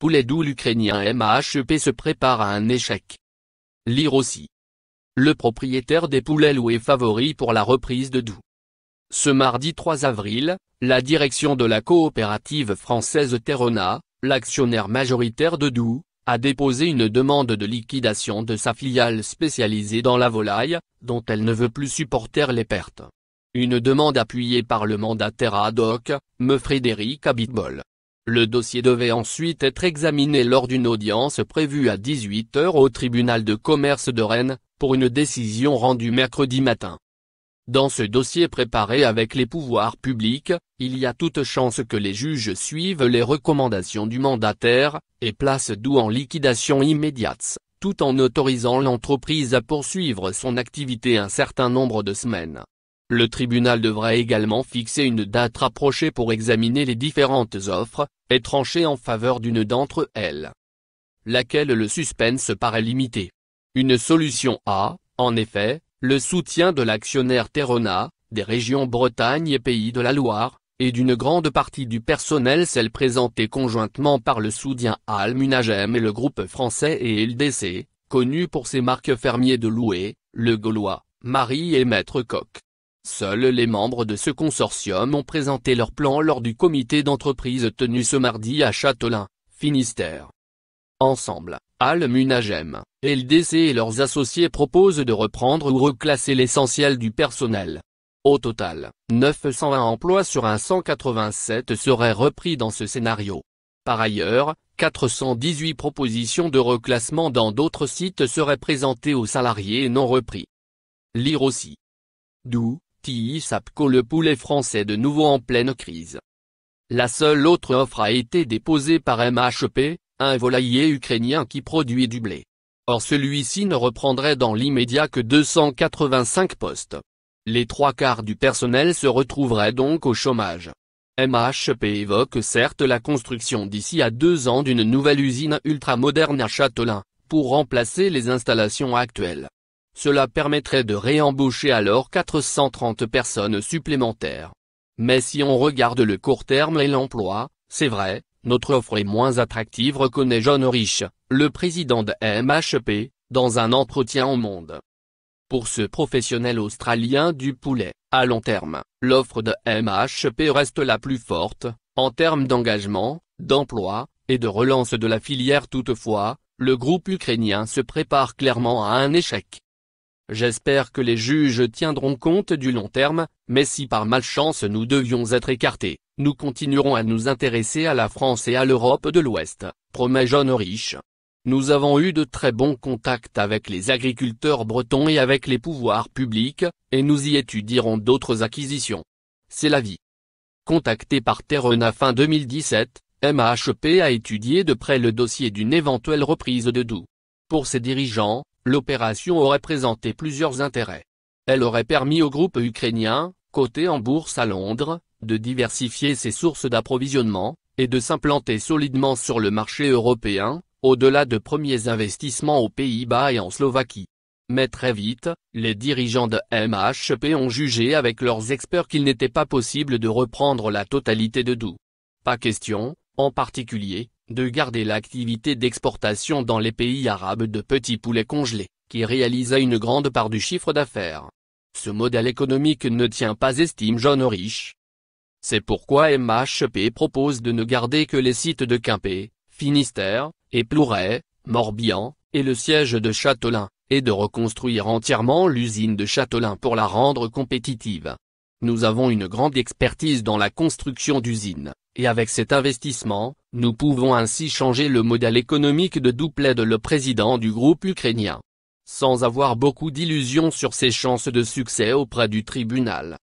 Poulet doux l'Ukrainien MHEP se prépare à un échec. Lire aussi. Le propriétaire des poulets loués favori pour la reprise de Doux. Ce mardi 3 avril, la direction de la coopérative française Terona, l'actionnaire majoritaire de Doux, a déposé une demande de liquidation de sa filiale spécialisée dans la volaille, dont elle ne veut plus supporter les pertes. Une demande appuyée par le mandataire ad hoc, me Frédéric Abitbol. Le dossier devait ensuite être examiné lors d'une audience prévue à 18h au tribunal de commerce de Rennes, pour une décision rendue mercredi matin. Dans ce dossier préparé avec les pouvoirs publics, il y a toute chance que les juges suivent les recommandations du mandataire, et placent d'où en liquidation immédiate, tout en autorisant l'entreprise à poursuivre son activité un certain nombre de semaines. Le tribunal devrait également fixer une date rapprochée pour examiner les différentes offres, et trancher en faveur d'une d'entre elles. Laquelle le suspense paraît limité. Une solution a, en effet, le soutien de l'actionnaire Terona, des régions Bretagne et Pays de la Loire, et d'une grande partie du personnel celle présentée conjointement par le soutien Almunagem et le groupe français et LDC, connu pour ses marques fermiers de Loué, le Gaulois, Marie et Maître Coq. Seuls les membres de ce consortium ont présenté leur plan lors du comité d'entreprise tenu ce mardi à Châtelain, Finistère. Ensemble, Al Munagem, LDC et leurs associés proposent de reprendre ou reclasser l'essentiel du personnel. Au total, 920 emplois sur un 187 seraient repris dans ce scénario. Par ailleurs, 418 propositions de reclassement dans d'autres sites seraient présentées aux salariés et non repris. Lire aussi. D'où, T.I. Sapco le poulet français de nouveau en pleine crise. La seule autre offre a été déposée par MHP, un volailler ukrainien qui produit du blé. Or celui-ci ne reprendrait dans l'immédiat que 285 postes. Les trois quarts du personnel se retrouveraient donc au chômage. MHP évoque certes la construction d'ici à deux ans d'une nouvelle usine ultramoderne à Châtelain, pour remplacer les installations actuelles. Cela permettrait de réembaucher alors 430 personnes supplémentaires. Mais si on regarde le court terme et l'emploi, c'est vrai, notre offre est moins attractive reconnaît John Rich, le président de MHP, dans un entretien au Monde. Pour ce professionnel australien du poulet, à long terme, l'offre de MHP reste la plus forte, en termes d'engagement, d'emploi, et de relance de la filière toutefois, le groupe ukrainien se prépare clairement à un échec. J'espère que les juges tiendront compte du long terme, mais si par malchance nous devions être écartés, nous continuerons à nous intéresser à la France et à l'Europe de l'Ouest, promet John Rich. Nous avons eu de très bons contacts avec les agriculteurs bretons et avec les pouvoirs publics, et nous y étudierons d'autres acquisitions. C'est la vie. Contacté par Terrena fin 2017, MHP a étudié de près le dossier d'une éventuelle reprise de Doux. Pour ses dirigeants, L'opération aurait présenté plusieurs intérêts. Elle aurait permis au groupe ukrainien, coté en bourse à Londres, de diversifier ses sources d'approvisionnement, et de s'implanter solidement sur le marché européen, au-delà de premiers investissements aux Pays-Bas et en Slovaquie. Mais très vite, les dirigeants de MHP ont jugé avec leurs experts qu'il n'était pas possible de reprendre la totalité de Doux. Pas question, en particulier, de garder l'activité d'exportation dans les pays arabes de petits poulets congelés, qui réalisaient une grande part du chiffre d'affaires. Ce modèle économique ne tient pas estime jeune riche. C'est pourquoi MHP propose de ne garder que les sites de Quimper, Finistère, et Plouray, Morbihan, et le siège de Châtelain, et de reconstruire entièrement l'usine de Châtelain pour la rendre compétitive. Nous avons une grande expertise dans la construction d'usines, et avec cet investissement, nous pouvons ainsi changer le modèle économique de de le président du groupe ukrainien. Sans avoir beaucoup d'illusions sur ses chances de succès auprès du tribunal,